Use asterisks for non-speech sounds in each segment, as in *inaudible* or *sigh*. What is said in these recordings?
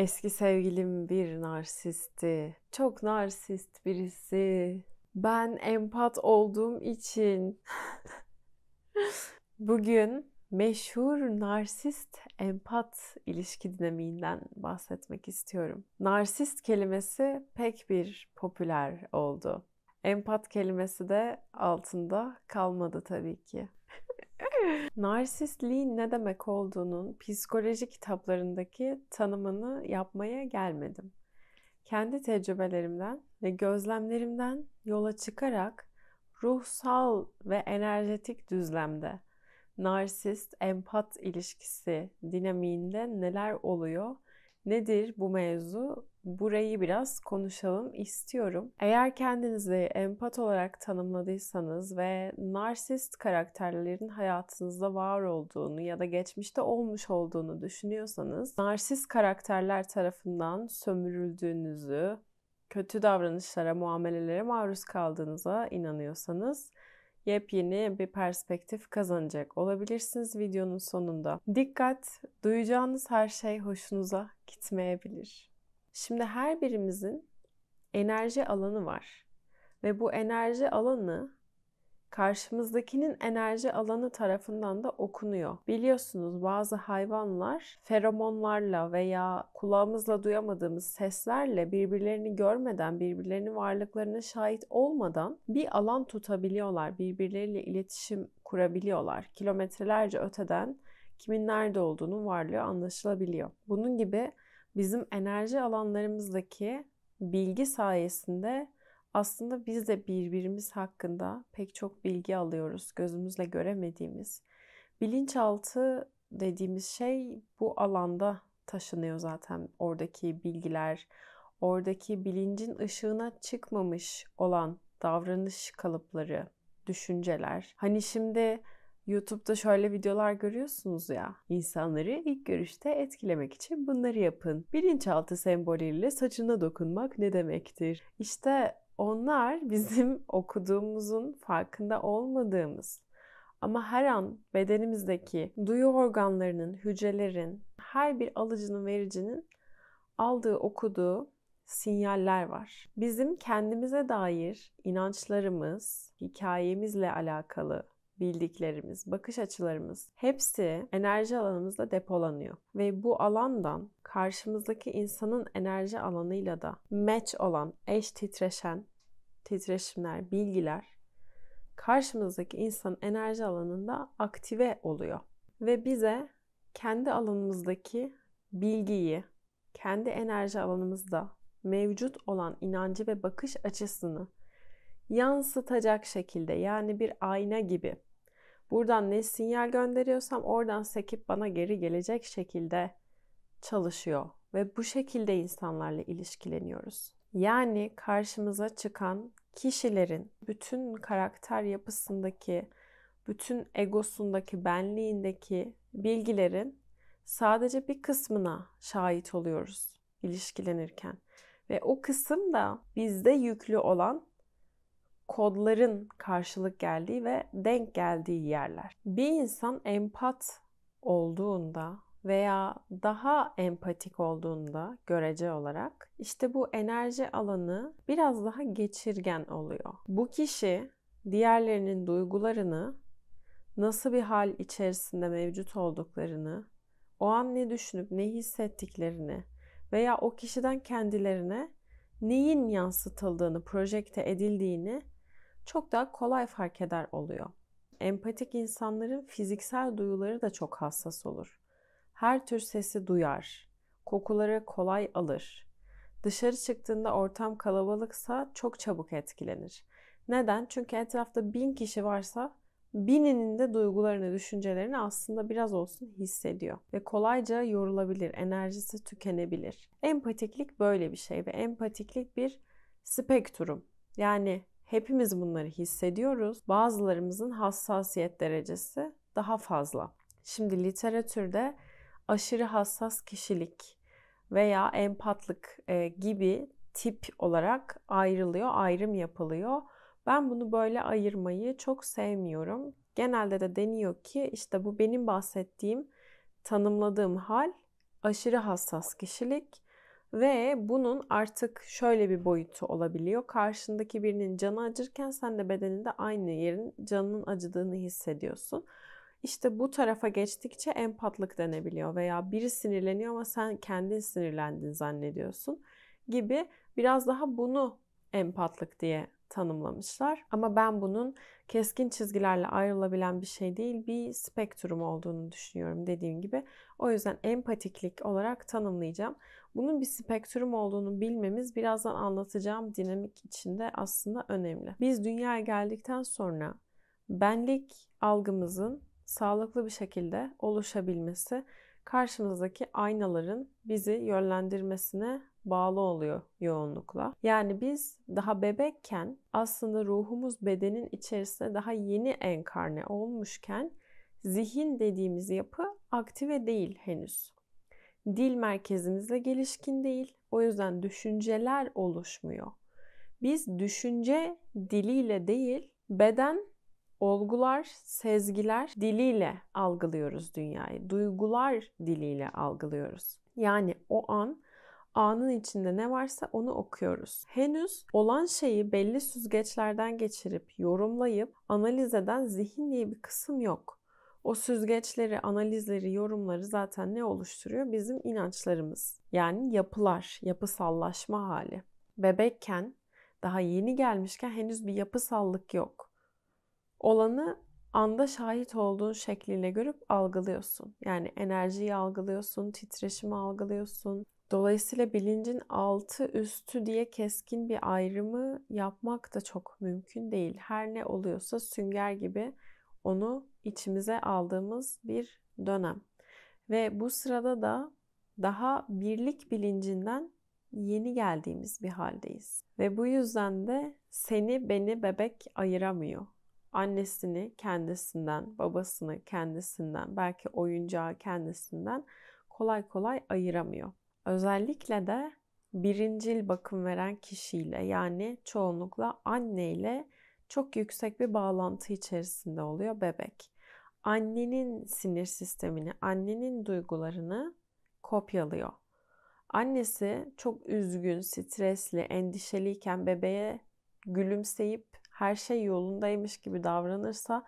Eski sevgilim bir narsisti. Çok narsist birisi. Ben empat olduğum için *laughs* bugün meşhur narsist empat ilişki dinamiğinden bahsetmek istiyorum. Narsist kelimesi pek bir popüler oldu. Empat kelimesi de altında kalmadı tabii ki. Narsistliğin ne demek olduğunun psikoloji kitaplarındaki tanımını yapmaya gelmedim. Kendi tecrübelerimden ve gözlemlerimden yola çıkarak ruhsal ve enerjetik düzlemde narsist empat ilişkisi dinamiğinde neler oluyor Nedir bu mevzu? Burayı biraz konuşalım istiyorum. Eğer kendinizi empat olarak tanımladıysanız ve narsist karakterlerin hayatınızda var olduğunu ya da geçmişte olmuş olduğunu düşünüyorsanız, narsist karakterler tarafından sömürüldüğünüzü, kötü davranışlara, muamelelere maruz kaldığınıza inanıyorsanız yepyeni bir perspektif kazanacak olabilirsiniz videonun sonunda. Dikkat! Duyacağınız her şey hoşunuza gitmeyebilir. Şimdi her birimizin enerji alanı var ve bu enerji alanı karşımızdakinin enerji alanı tarafından da okunuyor. Biliyorsunuz bazı hayvanlar feromonlarla veya kulağımızla duyamadığımız seslerle birbirlerini görmeden, birbirlerinin varlıklarına şahit olmadan bir alan tutabiliyorlar. Birbirleriyle iletişim kurabiliyorlar. Kilometrelerce öteden kimin nerede olduğunu varlığı anlaşılabiliyor. Bunun gibi bizim enerji alanlarımızdaki bilgi sayesinde aslında biz de birbirimiz hakkında pek çok bilgi alıyoruz. Gözümüzle göremediğimiz. Bilinçaltı dediğimiz şey bu alanda taşınıyor zaten oradaki bilgiler, oradaki bilincin ışığına çıkmamış olan davranış kalıpları, düşünceler. Hani şimdi YouTube'da şöyle videolar görüyorsunuz ya. İnsanları ilk görüşte etkilemek için bunları yapın. Bilinçaltı sembolüyle saçına dokunmak ne demektir? İşte onlar *laughs* bizim okuduğumuzun farkında olmadığımız ama her an bedenimizdeki duyu organlarının, hücrelerin, her bir alıcının, vericinin aldığı, okuduğu sinyaller var. Bizim kendimize dair inançlarımız, hikayemizle alakalı bildiklerimiz, bakış açılarımız hepsi enerji alanımızda depolanıyor. Ve bu alandan karşımızdaki insanın enerji alanıyla da match olan, eş titreşen titreşimler, bilgiler karşımızdaki insan enerji alanında aktive oluyor. Ve bize kendi alanımızdaki bilgiyi, kendi enerji alanımızda mevcut olan inancı ve bakış açısını yansıtacak şekilde yani bir ayna gibi buradan ne sinyal gönderiyorsam oradan sekip bana geri gelecek şekilde çalışıyor ve bu şekilde insanlarla ilişkileniyoruz. Yani karşımıza çıkan kişilerin bütün karakter yapısındaki, bütün egosundaki, benliğindeki bilgilerin sadece bir kısmına şahit oluyoruz ilişkilenirken. Ve o kısım da bizde yüklü olan kodların karşılık geldiği ve denk geldiği yerler. Bir insan empat olduğunda, veya daha empatik olduğunda görece olarak işte bu enerji alanı biraz daha geçirgen oluyor. Bu kişi diğerlerinin duygularını nasıl bir hal içerisinde mevcut olduklarını, o an ne düşünüp ne hissettiklerini veya o kişiden kendilerine neyin yansıtıldığını, projekte edildiğini çok daha kolay fark eder oluyor. Empatik insanların fiziksel duyuları da çok hassas olur. Her tür sesi duyar. Kokuları kolay alır. Dışarı çıktığında ortam kalabalıksa çok çabuk etkilenir. Neden? Çünkü etrafta bin kişi varsa bininin de duygularını, düşüncelerini aslında biraz olsun hissediyor. Ve kolayca yorulabilir, enerjisi tükenebilir. Empatiklik böyle bir şey ve empatiklik bir spektrum. Yani hepimiz bunları hissediyoruz. Bazılarımızın hassasiyet derecesi daha fazla. Şimdi literatürde aşırı hassas kişilik veya empatlık e, gibi tip olarak ayrılıyor, ayrım yapılıyor. Ben bunu böyle ayırmayı çok sevmiyorum. Genelde de deniyor ki işte bu benim bahsettiğim, tanımladığım hal aşırı hassas kişilik ve bunun artık şöyle bir boyutu olabiliyor. Karşındaki birinin canı acırken sen de bedeninde aynı yerin canının acıdığını hissediyorsun. İşte bu tarafa geçtikçe empatlık denebiliyor veya biri sinirleniyor ama sen kendin sinirlendin zannediyorsun gibi biraz daha bunu empatlık diye tanımlamışlar. Ama ben bunun keskin çizgilerle ayrılabilen bir şey değil, bir spektrum olduğunu düşünüyorum dediğim gibi. O yüzden empatiklik olarak tanımlayacağım. Bunun bir spektrum olduğunu bilmemiz birazdan anlatacağım dinamik içinde aslında önemli. Biz dünyaya geldikten sonra benlik algımızın sağlıklı bir şekilde oluşabilmesi karşımızdaki aynaların bizi yönlendirmesine bağlı oluyor yoğunlukla. Yani biz daha bebekken aslında ruhumuz bedenin içerisinde daha yeni enkarne olmuşken zihin dediğimiz yapı aktive değil henüz. Dil merkezimizle gelişkin değil. O yüzden düşünceler oluşmuyor. Biz düşünce diliyle değil, beden olgular, sezgiler diliyle algılıyoruz dünyayı. Duygular diliyle algılıyoruz. Yani o an anın içinde ne varsa onu okuyoruz. Henüz olan şeyi belli süzgeçlerden geçirip yorumlayıp analiz eden zihin diye bir kısım yok. O süzgeçleri, analizleri, yorumları zaten ne oluşturuyor? Bizim inançlarımız. Yani yapılar, yapısallaşma hali. Bebekken, daha yeni gelmişken henüz bir yapısallık yok olanı anda şahit olduğun şekliyle görüp algılıyorsun. Yani enerjiyi algılıyorsun, titreşimi algılıyorsun. Dolayısıyla bilincin altı üstü diye keskin bir ayrımı yapmak da çok mümkün değil. Her ne oluyorsa sünger gibi onu içimize aldığımız bir dönem. Ve bu sırada da daha birlik bilincinden yeni geldiğimiz bir haldeyiz. Ve bu yüzden de seni beni bebek ayıramıyor annesini kendisinden, babasını kendisinden, belki oyuncağı kendisinden kolay kolay ayıramıyor. Özellikle de birincil bakım veren kişiyle yani çoğunlukla anneyle çok yüksek bir bağlantı içerisinde oluyor bebek. Annenin sinir sistemini, annenin duygularını kopyalıyor. Annesi çok üzgün, stresli, endişeliyken bebeğe gülümseyip her şey yolundaymış gibi davranırsa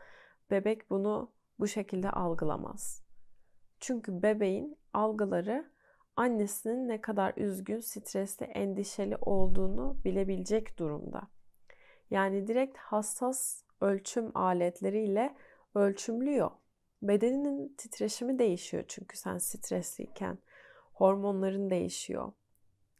bebek bunu bu şekilde algılamaz. Çünkü bebeğin algıları annesinin ne kadar üzgün, stresli, endişeli olduğunu bilebilecek durumda. Yani direkt hassas ölçüm aletleriyle ölçümlüyor. Bedeninin titreşimi değişiyor çünkü sen stresliyken. Hormonların değişiyor.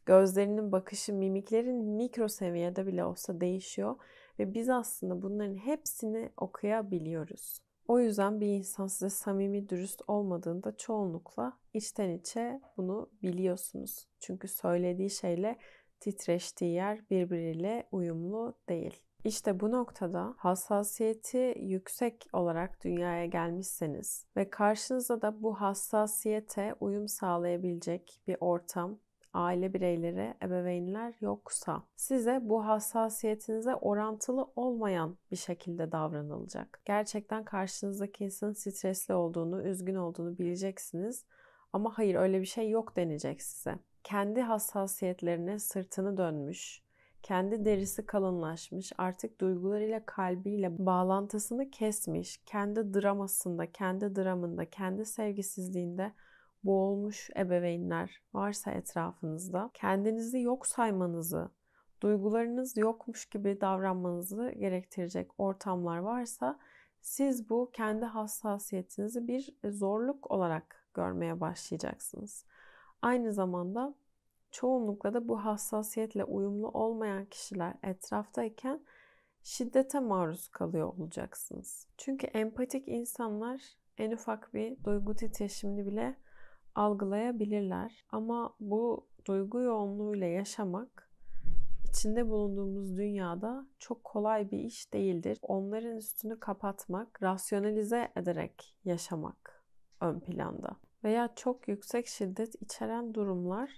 Gözlerinin bakışı, mimiklerin mikro seviyede bile olsa değişiyor ve biz aslında bunların hepsini okuyabiliyoruz. O yüzden bir insan size samimi dürüst olmadığında çoğunlukla içten içe bunu biliyorsunuz. Çünkü söylediği şeyle titreştiği yer birbiriyle uyumlu değil. İşte bu noktada hassasiyeti yüksek olarak dünyaya gelmişseniz ve karşınıza da bu hassasiyete uyum sağlayabilecek bir ortam, aile bireyleri, ebeveynler yoksa size bu hassasiyetinize orantılı olmayan bir şekilde davranılacak. Gerçekten karşınızdaki insanın stresli olduğunu, üzgün olduğunu bileceksiniz. Ama hayır öyle bir şey yok denecek size. Kendi hassasiyetlerine sırtını dönmüş, kendi derisi kalınlaşmış, artık duygularıyla kalbiyle bağlantısını kesmiş, kendi dramasında, kendi dramında, kendi sevgisizliğinde boğulmuş ebeveynler varsa etrafınızda kendinizi yok saymanızı, duygularınız yokmuş gibi davranmanızı gerektirecek ortamlar varsa siz bu kendi hassasiyetinizi bir zorluk olarak görmeye başlayacaksınız. Aynı zamanda çoğunlukla da bu hassasiyetle uyumlu olmayan kişiler etraftayken şiddete maruz kalıyor olacaksınız. Çünkü empatik insanlar en ufak bir duygu titreşimini bile algılayabilirler. Ama bu duygu yoğunluğuyla yaşamak içinde bulunduğumuz dünyada çok kolay bir iş değildir. Onların üstünü kapatmak, rasyonalize ederek yaşamak ön planda. Veya çok yüksek şiddet içeren durumlar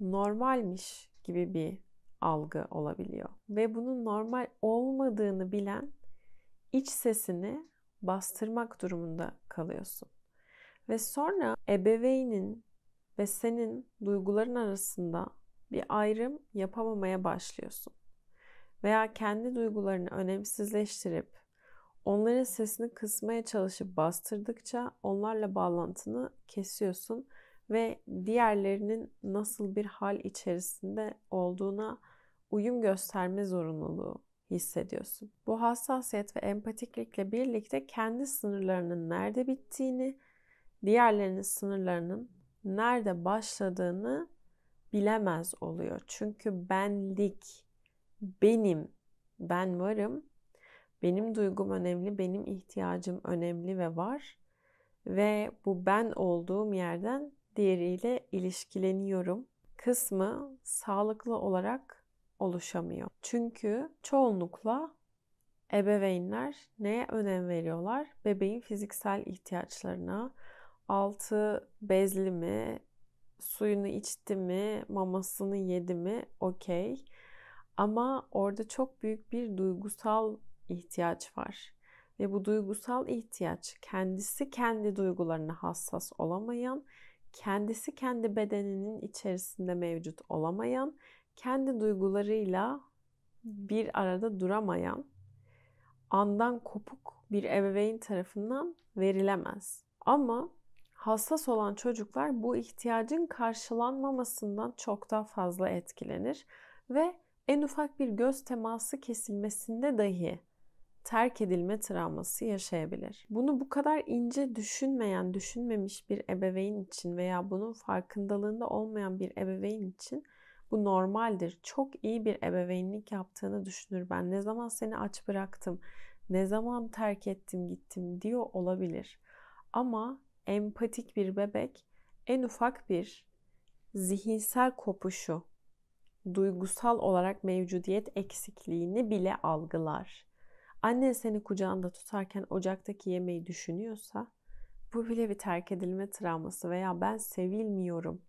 normalmiş gibi bir algı olabiliyor. Ve bunun normal olmadığını bilen iç sesini bastırmak durumunda kalıyorsun. Ve sonra ebeveynin ve senin duyguların arasında bir ayrım yapamamaya başlıyorsun. Veya kendi duygularını önemsizleştirip onların sesini kısmaya çalışıp bastırdıkça onlarla bağlantını kesiyorsun ve diğerlerinin nasıl bir hal içerisinde olduğuna uyum gösterme zorunluluğu hissediyorsun. Bu hassasiyet ve empatiklikle birlikte kendi sınırlarının nerede bittiğini diğerlerinin sınırlarının nerede başladığını bilemez oluyor. Çünkü benlik, benim, ben varım, benim duygum önemli, benim ihtiyacım önemli ve var. Ve bu ben olduğum yerden diğeriyle ilişkileniyorum kısmı sağlıklı olarak oluşamıyor. Çünkü çoğunlukla ebeveynler neye önem veriyorlar? Bebeğin fiziksel ihtiyaçlarına, altı bezli mi? Suyunu içti mi? Mamasını yedi mi? Okey. Ama orada çok büyük bir duygusal ihtiyaç var. Ve bu duygusal ihtiyaç kendisi kendi duygularına hassas olamayan, kendisi kendi bedeninin içerisinde mevcut olamayan, kendi duygularıyla bir arada duramayan, andan kopuk bir ebeveyn tarafından verilemez. Ama hassas olan çocuklar bu ihtiyacın karşılanmamasından çok daha fazla etkilenir ve en ufak bir göz teması kesilmesinde dahi terk edilme travması yaşayabilir. Bunu bu kadar ince düşünmeyen, düşünmemiş bir ebeveyn için veya bunun farkındalığında olmayan bir ebeveyn için bu normaldir. Çok iyi bir ebeveynlik yaptığını düşünür ben. Ne zaman seni aç bıraktım, ne zaman terk ettim gittim diyor olabilir. Ama empatik bir bebek en ufak bir zihinsel kopuşu, duygusal olarak mevcudiyet eksikliğini bile algılar. Anne seni kucağında tutarken ocaktaki yemeği düşünüyorsa bu bile bir terk edilme travması veya ben sevilmiyorum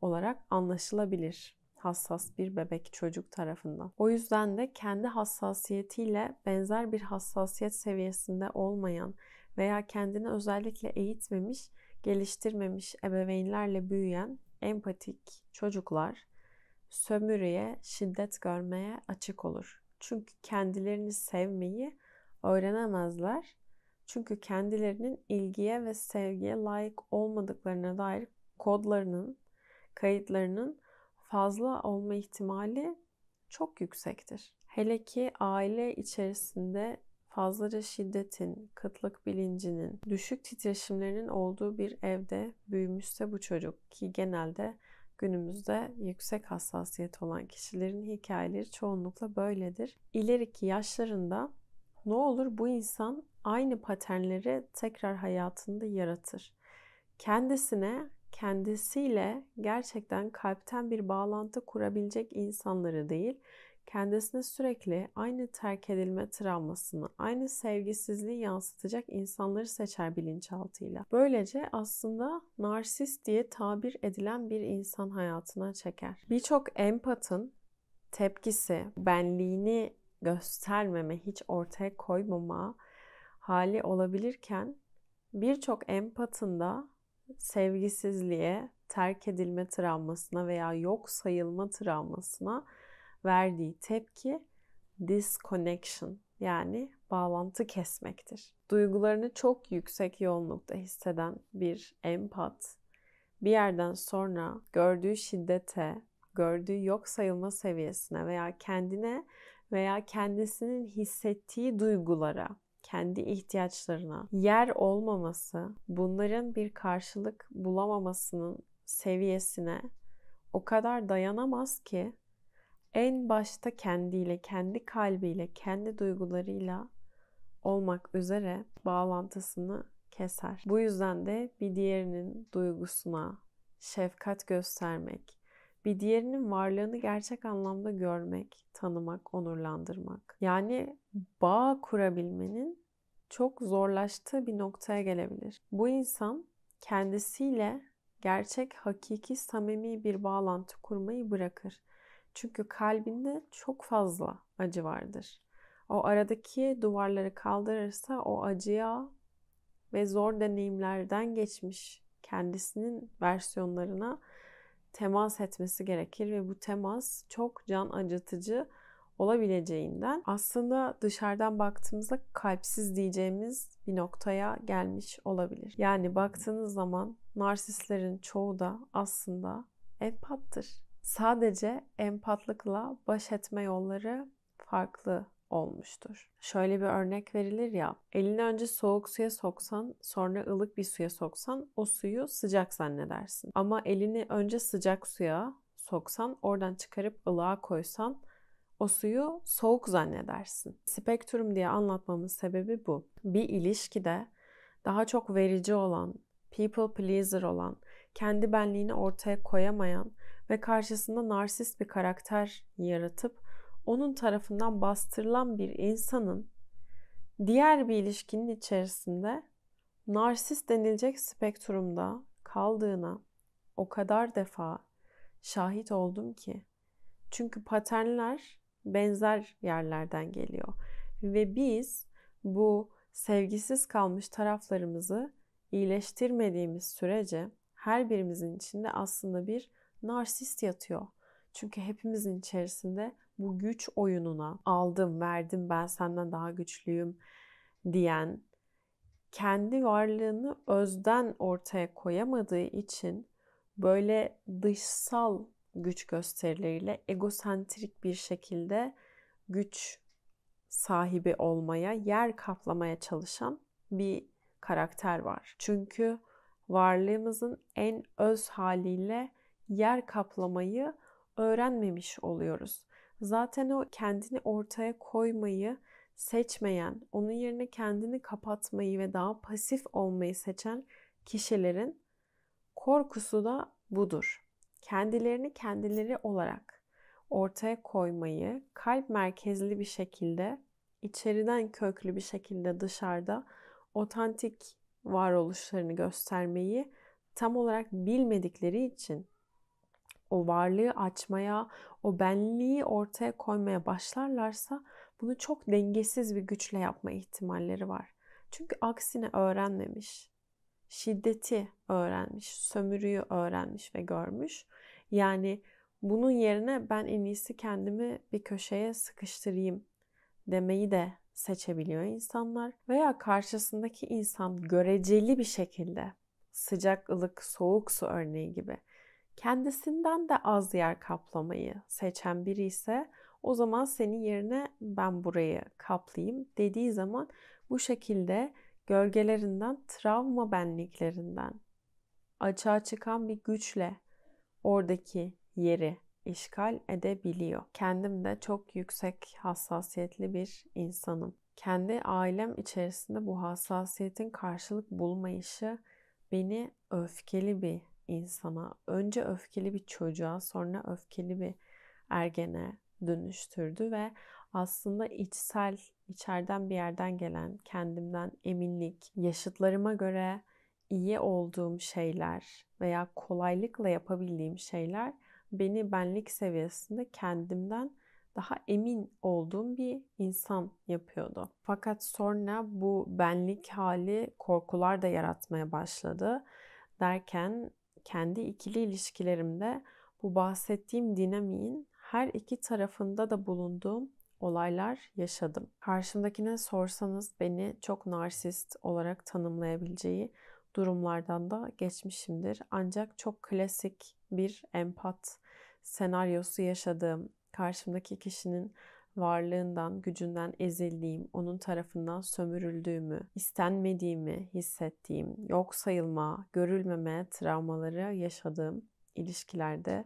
olarak anlaşılabilir hassas bir bebek çocuk tarafından. O yüzden de kendi hassasiyetiyle benzer bir hassasiyet seviyesinde olmayan veya kendini özellikle eğitmemiş, geliştirmemiş ebeveynlerle büyüyen empatik çocuklar sömürüye, şiddet görmeye açık olur. Çünkü kendilerini sevmeyi öğrenemezler. Çünkü kendilerinin ilgiye ve sevgiye layık olmadıklarına dair kodlarının, kayıtlarının fazla olma ihtimali çok yüksektir. Hele ki aile içerisinde fazlaca şiddetin, kıtlık bilincinin, düşük titreşimlerinin olduğu bir evde büyümüşse bu çocuk ki genelde günümüzde yüksek hassasiyet olan kişilerin hikayeleri çoğunlukla böyledir. İleriki yaşlarında ne olur bu insan aynı paternleri tekrar hayatında yaratır. Kendisine, kendisiyle gerçekten kalpten bir bağlantı kurabilecek insanları değil, kendisine sürekli aynı terk edilme travmasını, aynı sevgisizliği yansıtacak insanları seçer bilinçaltıyla. Böylece aslında narsist diye tabir edilen bir insan hayatına çeker. Birçok empatın tepkisi, benliğini göstermeme, hiç ortaya koymama hali olabilirken birçok empatında sevgisizliğe, terk edilme travmasına veya yok sayılma travmasına verdiği tepki disconnection yani bağlantı kesmektir. Duygularını çok yüksek yoğunlukta hisseden bir empat bir yerden sonra gördüğü şiddete, gördüğü yok sayılma seviyesine veya kendine veya kendisinin hissettiği duygulara, kendi ihtiyaçlarına yer olmaması, bunların bir karşılık bulamamasının seviyesine o kadar dayanamaz ki en başta kendiyle, kendi kalbiyle, kendi duygularıyla olmak üzere bağlantısını keser. Bu yüzden de bir diğerinin duygusuna şefkat göstermek, bir diğerinin varlığını gerçek anlamda görmek, tanımak, onurlandırmak. Yani bağ kurabilmenin çok zorlaştığı bir noktaya gelebilir. Bu insan kendisiyle gerçek, hakiki, samimi bir bağlantı kurmayı bırakır. Çünkü kalbinde çok fazla acı vardır. O aradaki duvarları kaldırırsa o acıya ve zor deneyimlerden geçmiş kendisinin versiyonlarına temas etmesi gerekir ve bu temas çok can acıtıcı olabileceğinden aslında dışarıdan baktığımızda kalpsiz diyeceğimiz bir noktaya gelmiş olabilir. Yani baktığınız zaman narsistlerin çoğu da aslında empattır. Sadece empatlıkla baş etme yolları farklı olmuştur. Şöyle bir örnek verilir ya. Elini önce soğuk suya soksan, sonra ılık bir suya soksan o suyu sıcak zannedersin. Ama elini önce sıcak suya soksan, oradan çıkarıp ılığa koysan o suyu soğuk zannedersin. Spektrum diye anlatmamın sebebi bu. Bir ilişkide daha çok verici olan, people pleaser olan, kendi benliğini ortaya koyamayan ve karşısında narsist bir karakter yaratıp onun tarafından bastırılan bir insanın diğer bir ilişkinin içerisinde narsist denilecek spektrumda kaldığına o kadar defa şahit oldum ki. Çünkü paternler benzer yerlerden geliyor ve biz bu sevgisiz kalmış taraflarımızı iyileştirmediğimiz sürece her birimizin içinde aslında bir narsist yatıyor. Çünkü hepimizin içerisinde bu güç oyununa aldım, verdim, ben senden daha güçlüyüm diyen kendi varlığını özden ortaya koyamadığı için böyle dışsal güç gösterileriyle egosentrik bir şekilde güç sahibi olmaya, yer kaplamaya çalışan bir karakter var. Çünkü varlığımızın en öz haliyle yer kaplamayı öğrenmemiş oluyoruz. Zaten o kendini ortaya koymayı seçmeyen, onun yerine kendini kapatmayı ve daha pasif olmayı seçen kişilerin korkusu da budur. Kendilerini kendileri olarak ortaya koymayı kalp merkezli bir şekilde, içeriden köklü bir şekilde dışarıda otantik varoluşlarını göstermeyi tam olarak bilmedikleri için o varlığı açmaya, o benliği ortaya koymaya başlarlarsa bunu çok dengesiz bir güçle yapma ihtimalleri var. Çünkü aksine öğrenmemiş. Şiddeti öğrenmiş, sömürüyü öğrenmiş ve görmüş. Yani bunun yerine ben en iyisi kendimi bir köşeye sıkıştırayım demeyi de seçebiliyor insanlar veya karşısındaki insan göreceli bir şekilde sıcak, ılık, soğuk su örneği gibi kendisinden de az yer kaplamayı seçen biri ise o zaman senin yerine ben burayı kaplayayım dediği zaman bu şekilde gölgelerinden, travma benliklerinden açığa çıkan bir güçle oradaki yeri işgal edebiliyor. Kendim de çok yüksek hassasiyetli bir insanım. Kendi ailem içerisinde bu hassasiyetin karşılık bulmayışı beni öfkeli bir insana, önce öfkeli bir çocuğa, sonra öfkeli bir ergene dönüştürdü ve aslında içsel, içeriden bir yerden gelen kendimden eminlik, yaşıtlarıma göre iyi olduğum şeyler veya kolaylıkla yapabildiğim şeyler beni benlik seviyesinde kendimden daha emin olduğum bir insan yapıyordu. Fakat sonra bu benlik hali korkular da yaratmaya başladı. Derken kendi ikili ilişkilerimde bu bahsettiğim dinamiğin her iki tarafında da bulunduğum olaylar yaşadım. Karşımdakine sorsanız beni çok narsist olarak tanımlayabileceği durumlardan da geçmişimdir. Ancak çok klasik bir empat senaryosu yaşadığım, karşımdaki kişinin varlığından, gücünden ezildiğim, onun tarafından sömürüldüğümü, istenmediğimi hissettiğim, yok sayılma, görülmeme travmaları yaşadığım ilişkilerde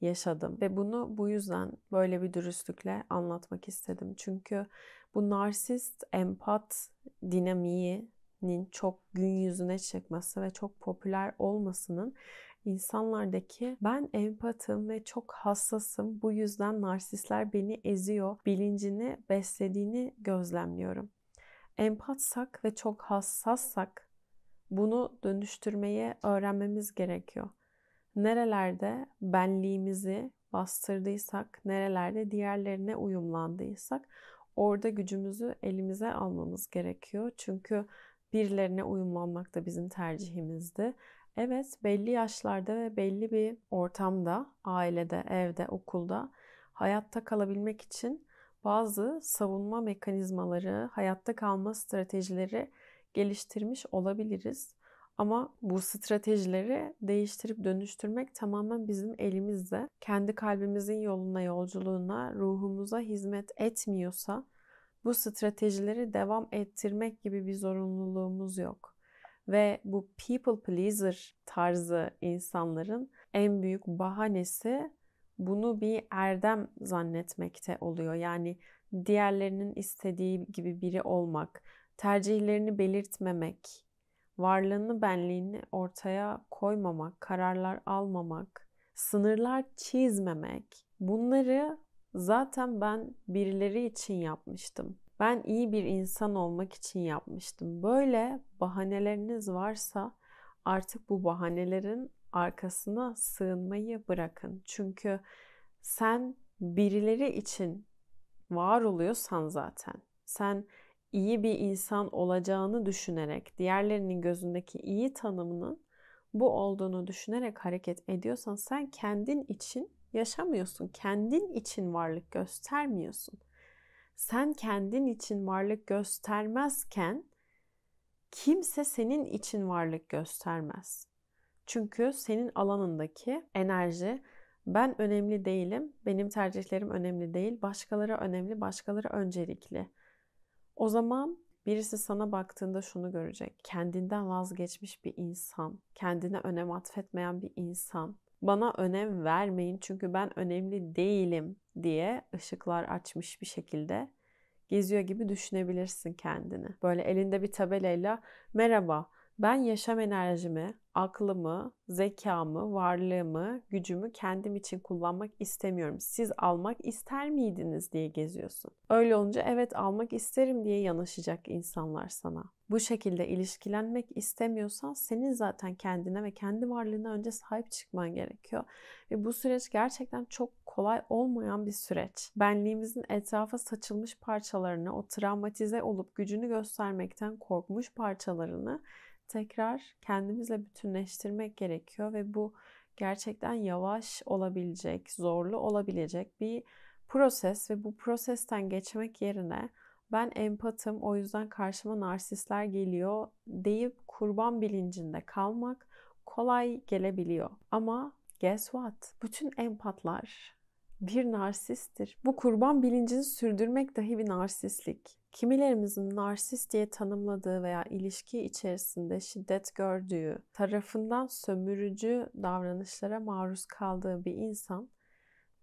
yaşadım ve bunu bu yüzden böyle bir dürüstlükle anlatmak istedim. Çünkü bu narsist empat dinamiğinin çok gün yüzüne çıkması ve çok popüler olmasının insanlardaki ben empatım ve çok hassasım bu yüzden narsistler beni eziyor bilincini beslediğini gözlemliyorum. Empatsak ve çok hassassak bunu dönüştürmeye öğrenmemiz gerekiyor. Nerelerde benliğimizi bastırdıysak, nerelerde diğerlerine uyumlandıysak orada gücümüzü elimize almamız gerekiyor. Çünkü birilerine uyumlanmak da bizim tercihimizdi. Evet, belli yaşlarda ve belli bir ortamda, ailede, evde, okulda hayatta kalabilmek için bazı savunma mekanizmaları, hayatta kalma stratejileri geliştirmiş olabiliriz. Ama bu stratejileri değiştirip dönüştürmek tamamen bizim elimizde. Kendi kalbimizin yoluna, yolculuğuna, ruhumuza hizmet etmiyorsa bu stratejileri devam ettirmek gibi bir zorunluluğumuz yok. Ve bu people pleaser tarzı insanların en büyük bahanesi bunu bir erdem zannetmekte oluyor. Yani diğerlerinin istediği gibi biri olmak, tercihlerini belirtmemek, varlığını, benliğini ortaya koymamak, kararlar almamak, sınırlar çizmemek. Bunları zaten ben birileri için yapmıştım ben iyi bir insan olmak için yapmıştım. Böyle bahaneleriniz varsa artık bu bahanelerin arkasına sığınmayı bırakın. Çünkü sen birileri için var oluyorsan zaten sen iyi bir insan olacağını düşünerek diğerlerinin gözündeki iyi tanımının bu olduğunu düşünerek hareket ediyorsan sen kendin için yaşamıyorsun. Kendin için varlık göstermiyorsun sen kendin için varlık göstermezken kimse senin için varlık göstermez. Çünkü senin alanındaki enerji ben önemli değilim, benim tercihlerim önemli değil, başkaları önemli, başkaları öncelikli. O zaman birisi sana baktığında şunu görecek. Kendinden vazgeçmiş bir insan, kendine önem atfetmeyen bir insan, bana önem vermeyin çünkü ben önemli değilim diye ışıklar açmış bir şekilde geziyor gibi düşünebilirsin kendini. Böyle elinde bir tabelayla merhaba ben yaşam enerjimi, aklımı, zekamı, varlığımı, gücümü kendim için kullanmak istemiyorum. Siz almak ister miydiniz diye geziyorsun. Öyle olunca evet almak isterim diye yanaşacak insanlar sana bu şekilde ilişkilenmek istemiyorsan senin zaten kendine ve kendi varlığına önce sahip çıkman gerekiyor. Ve bu süreç gerçekten çok kolay olmayan bir süreç. Benliğimizin etrafa saçılmış parçalarını, o travmatize olup gücünü göstermekten korkmuş parçalarını tekrar kendimizle bütünleştirmek gerekiyor ve bu gerçekten yavaş olabilecek, zorlu olabilecek bir proses ve bu prosesten geçmek yerine ben empatım o yüzden karşıma narsistler geliyor deyip kurban bilincinde kalmak kolay gelebiliyor. Ama guess what? Bütün empatlar bir narsisttir. Bu kurban bilincini sürdürmek dahi bir narsistlik. Kimilerimizin narsist diye tanımladığı veya ilişki içerisinde şiddet gördüğü, tarafından sömürücü davranışlara maruz kaldığı bir insan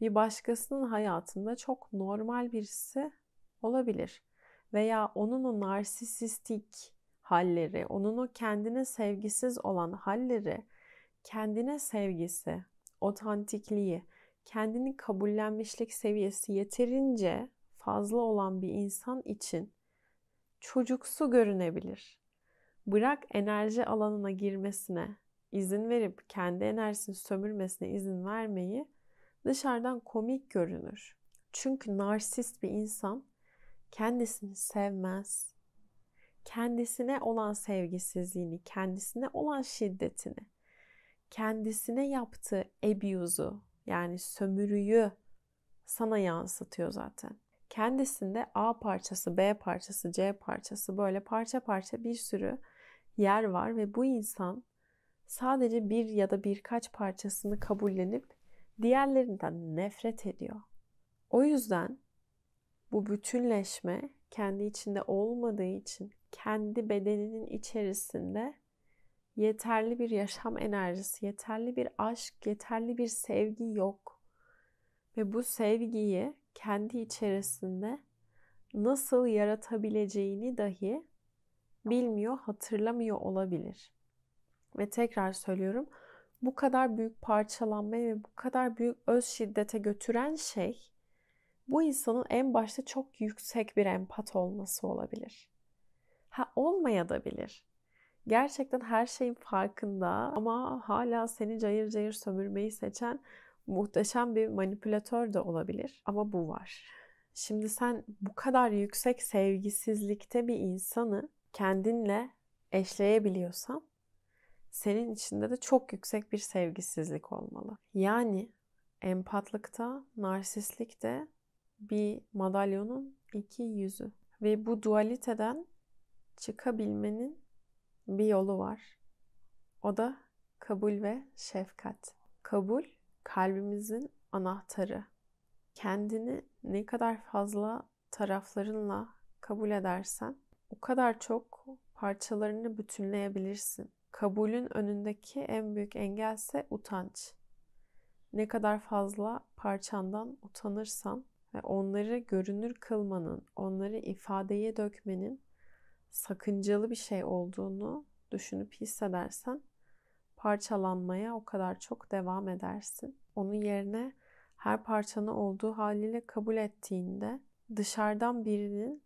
bir başkasının hayatında çok normal birisi olabilir veya onun o narsisistik halleri, onun o kendine sevgisiz olan halleri, kendine sevgisi, otantikliği, kendini kabullenmişlik seviyesi yeterince fazla olan bir insan için çocuksu görünebilir. Bırak enerji alanına girmesine izin verip kendi enerjisini sömürmesine izin vermeyi dışarıdan komik görünür. Çünkü narsist bir insan kendisini sevmez, kendisine olan sevgisizliğini, kendisine olan şiddetini, kendisine yaptığı abuse'u yani sömürüyü sana yansıtıyor zaten. Kendisinde A parçası, B parçası, C parçası böyle parça parça bir sürü yer var ve bu insan sadece bir ya da birkaç parçasını kabullenip diğerlerinden nefret ediyor. O yüzden bu bütünleşme kendi içinde olmadığı için kendi bedeninin içerisinde yeterli bir yaşam enerjisi, yeterli bir aşk, yeterli bir sevgi yok. Ve bu sevgiyi kendi içerisinde nasıl yaratabileceğini dahi bilmiyor, hatırlamıyor olabilir. Ve tekrar söylüyorum, bu kadar büyük parçalanmaya ve bu kadar büyük öz şiddete götüren şey bu insanın en başta çok yüksek bir empat olması olabilir. Ha olmaya da bilir. Gerçekten her şeyin farkında ama hala seni cayır cayır sömürmeyi seçen muhteşem bir manipülatör de olabilir. Ama bu var. Şimdi sen bu kadar yüksek sevgisizlikte bir insanı kendinle eşleyebiliyorsan senin içinde de çok yüksek bir sevgisizlik olmalı. Yani empatlıkta, narsistlikte bir madalyonun iki yüzü. Ve bu dualiteden çıkabilmenin bir yolu var. O da kabul ve şefkat. Kabul kalbimizin anahtarı. Kendini ne kadar fazla taraflarınla kabul edersen o kadar çok parçalarını bütünleyebilirsin. Kabulün önündeki en büyük engelse utanç. Ne kadar fazla parçandan utanırsan ve onları görünür kılmanın, onları ifadeye dökmenin sakıncalı bir şey olduğunu düşünüp hissedersen parçalanmaya o kadar çok devam edersin. Onun yerine her parçanı olduğu haliyle kabul ettiğinde dışarıdan birinin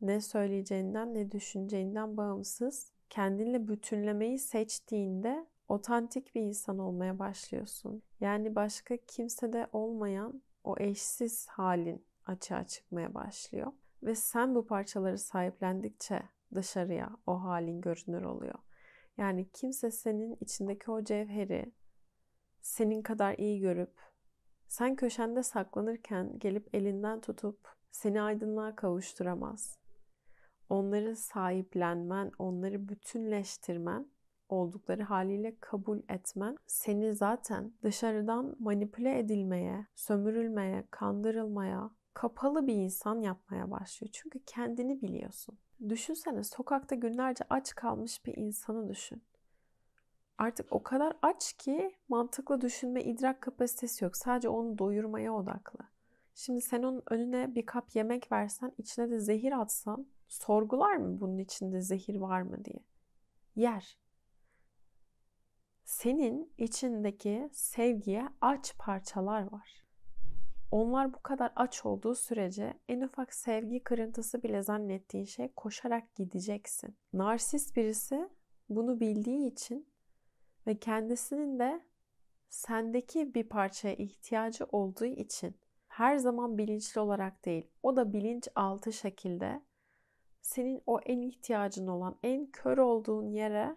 ne söyleyeceğinden ne düşüneceğinden bağımsız kendinle bütünlemeyi seçtiğinde otantik bir insan olmaya başlıyorsun. Yani başka kimsede olmayan o eşsiz halin açığa çıkmaya başlıyor. Ve sen bu parçaları sahiplendikçe dışarıya o halin görünür oluyor. Yani kimse senin içindeki o cevheri senin kadar iyi görüp sen köşende saklanırken gelip elinden tutup seni aydınlığa kavuşturamaz. Onları sahiplenmen, onları bütünleştirmen oldukları haliyle kabul etmen seni zaten dışarıdan manipüle edilmeye, sömürülmeye, kandırılmaya, kapalı bir insan yapmaya başlıyor. Çünkü kendini biliyorsun. Düşünsene sokakta günlerce aç kalmış bir insanı düşün. Artık o kadar aç ki mantıklı düşünme, idrak kapasitesi yok. Sadece onu doyurmaya odaklı. Şimdi sen onun önüne bir kap yemek versen, içine de zehir atsan sorgular mı bunun içinde zehir var mı diye? Yer senin içindeki sevgiye aç parçalar var. Onlar bu kadar aç olduğu sürece en ufak sevgi kırıntısı bile zannettiğin şey koşarak gideceksin. Narsist birisi bunu bildiği için ve kendisinin de sendeki bir parçaya ihtiyacı olduğu için her zaman bilinçli olarak değil, o da bilinçaltı şekilde senin o en ihtiyacın olan, en kör olduğun yere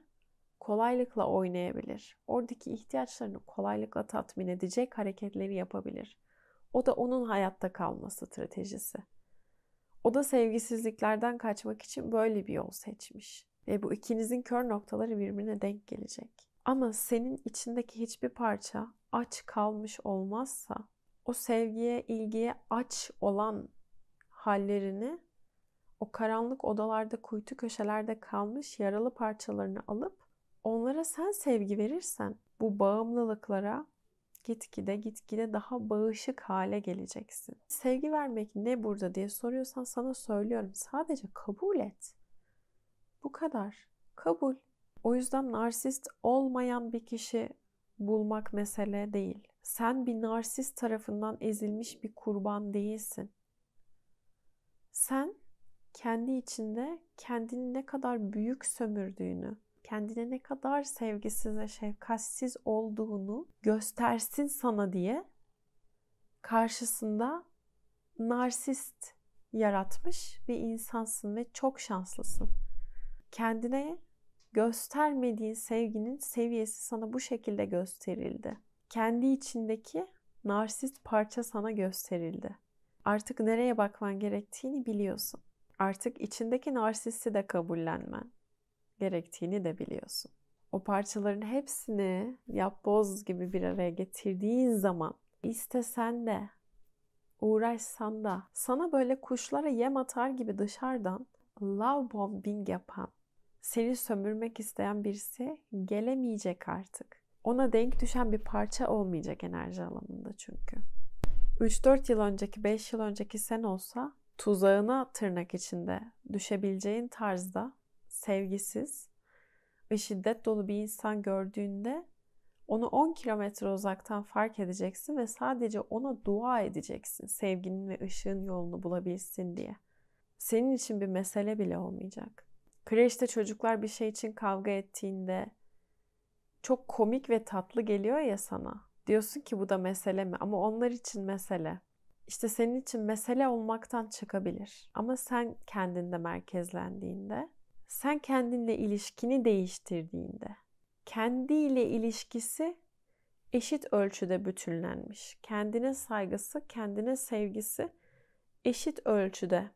kolaylıkla oynayabilir. Oradaki ihtiyaçlarını kolaylıkla tatmin edecek hareketleri yapabilir. O da onun hayatta kalma stratejisi. O da sevgisizliklerden kaçmak için böyle bir yol seçmiş. Ve bu ikinizin kör noktaları birbirine denk gelecek. Ama senin içindeki hiçbir parça aç kalmış olmazsa o sevgiye, ilgiye aç olan hallerini o karanlık odalarda, kuytu köşelerde kalmış yaralı parçalarını alıp onlara sen sevgi verirsen bu bağımlılıklara gitgide gitgide daha bağışık hale geleceksin. Sevgi vermek ne burada diye soruyorsan sana söylüyorum. Sadece kabul et. Bu kadar. Kabul. O yüzden narsist olmayan bir kişi bulmak mesele değil. Sen bir narsist tarafından ezilmiş bir kurban değilsin. Sen kendi içinde kendini ne kadar büyük sömürdüğünü, kendine ne kadar sevgisiz ve şefkatsiz olduğunu göstersin sana diye karşısında narsist yaratmış bir insansın ve çok şanslısın. Kendine göstermediğin sevginin seviyesi sana bu şekilde gösterildi. Kendi içindeki narsist parça sana gösterildi. Artık nereye bakman gerektiğini biliyorsun. Artık içindeki narsisti de kabullenmen gerektiğini de biliyorsun. O parçaların hepsini yapboz gibi bir araya getirdiğin zaman istesen de uğraşsan da sana böyle kuşlara yem atar gibi dışarıdan love bombing yapan, seni sömürmek isteyen birisi gelemeyecek artık. Ona denk düşen bir parça olmayacak enerji alanında çünkü. 3-4 yıl önceki, 5 yıl önceki sen olsa tuzağına tırnak içinde düşebileceğin tarzda sevgisiz ve şiddet dolu bir insan gördüğünde onu 10 kilometre uzaktan fark edeceksin ve sadece ona dua edeceksin sevginin ve ışığın yolunu bulabilsin diye. Senin için bir mesele bile olmayacak. Kreşte çocuklar bir şey için kavga ettiğinde çok komik ve tatlı geliyor ya sana. Diyorsun ki bu da mesele mi? Ama onlar için mesele. İşte senin için mesele olmaktan çıkabilir. Ama sen kendinde merkezlendiğinde sen kendinle ilişkini değiştirdiğinde kendiyle ilişkisi eşit ölçüde bütünlenmiş. Kendine saygısı, kendine sevgisi eşit ölçüde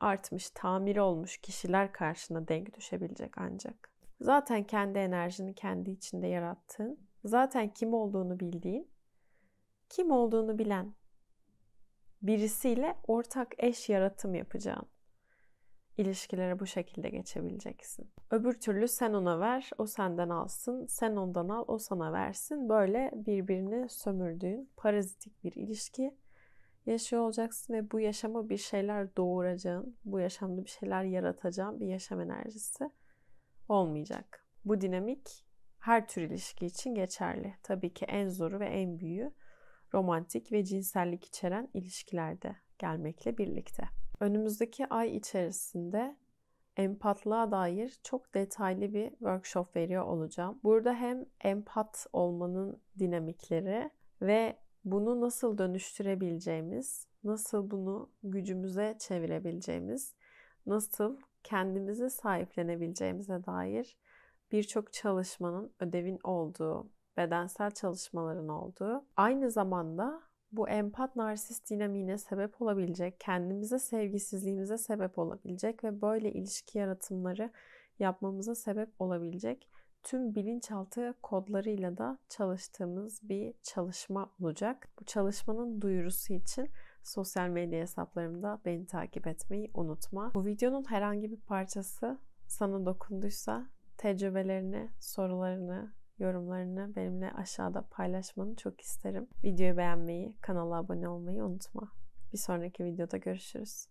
artmış, tamir olmuş kişiler karşına denk düşebilecek ancak. Zaten kendi enerjini kendi içinde yarattığın, zaten kim olduğunu bildiğin, kim olduğunu bilen birisiyle ortak eş yaratım yapacağın ilişkilere bu şekilde geçebileceksin. Öbür türlü sen ona ver, o senden alsın, sen ondan al, o sana versin. Böyle birbirini sömürdüğün parazitik bir ilişki yaşıyor olacaksın ve bu yaşama bir şeyler doğuracağın, bu yaşamda bir şeyler yaratacağın bir yaşam enerjisi olmayacak. Bu dinamik her tür ilişki için geçerli. Tabii ki en zoru ve en büyüğü romantik ve cinsellik içeren ilişkilerde gelmekle birlikte önümüzdeki ay içerisinde empatlığa dair çok detaylı bir workshop veriyor olacağım. Burada hem empat olmanın dinamikleri ve bunu nasıl dönüştürebileceğimiz, nasıl bunu gücümüze çevirebileceğimiz, nasıl kendimizi sahiplenebileceğimize dair birçok çalışmanın ödevin olduğu, bedensel çalışmaların olduğu, aynı zamanda bu empat narsist dinamiğine sebep olabilecek, kendimize sevgisizliğimize sebep olabilecek ve böyle ilişki yaratımları yapmamıza sebep olabilecek tüm bilinçaltı kodlarıyla da çalıştığımız bir çalışma olacak. Bu çalışmanın duyurusu için sosyal medya hesaplarımda beni takip etmeyi unutma. Bu videonun herhangi bir parçası sana dokunduysa tecrübelerini, sorularını, yorumlarını benimle aşağıda paylaşmanı çok isterim. Videoyu beğenmeyi, kanala abone olmayı unutma. Bir sonraki videoda görüşürüz.